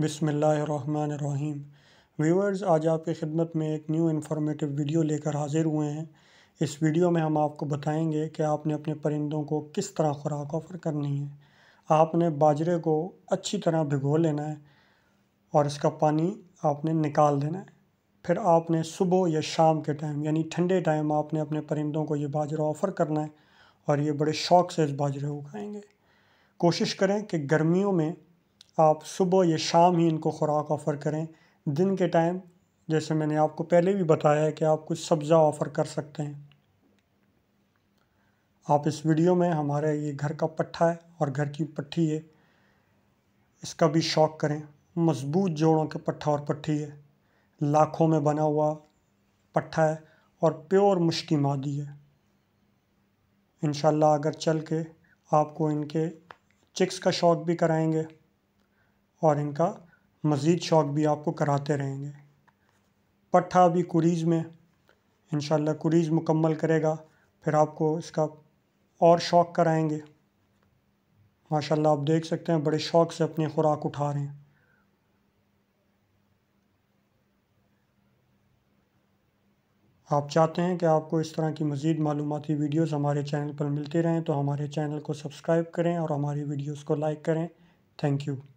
बिसमीम व्यूअर्स आज आपकी खिदमत में एक न्यू इन्फॉर्मेटिव वीडियो लेकर हाजिर हुए हैं इस वीडियो में हम आपको बताएंगे कि आपने अपने परिंदों को किस तरह खुराक ऑफ़र करनी है आपने बाजरे को अच्छी तरह भिगो लेना है और इसका पानी आपने निकाल देना है फिर आपने सुबह या शाम के टाइम यानी ठंडे टाइम आपने अपने परिंदों को ये बाजरा ऑफ़र करना है और ये बड़े शौक़ से इस बाजरे को खाएँगे कोशिश करें कि गर्मियों में आप सुबह या शाम ही इनको खुराक ऑफ़र करें दिन के टाइम जैसे मैंने आपको पहले भी बताया है कि आप कुछ सब्ज़ा ऑफ़र कर सकते हैं आप इस वीडियो में हमारे ये घर का पट्ठा है और घर की पट्टी है इसका भी शौक करें मज़बूत जोड़ों के पट्ठा और पट्टी है लाखों में बना हुआ पट्ठा है और प्योर मुश्की मादी है इन अगर चल के आपको इनके चिक्स का शौक भी कराएंगे और इनका मज़ीद शौक़ भी आपको कराते रहेंगे पट्ठा अभी कुरीज़ में इन कुरीज़ मुकम्मल करेगा फिर आपको इसका और शौक़ कराएंगे माशाल्लाह आप देख सकते हैं बड़े शौक़ से अपनी खुराक उठा रहे हैं आप चाहते हैं कि आपको इस तरह की मज़ीद मालूमती वीडियोस हमारे चैनल पर मिलती रहें तो हमारे चैनल को सब्सक्राइब करें और हमारी वीडियोस को लाइक करें थैंक यू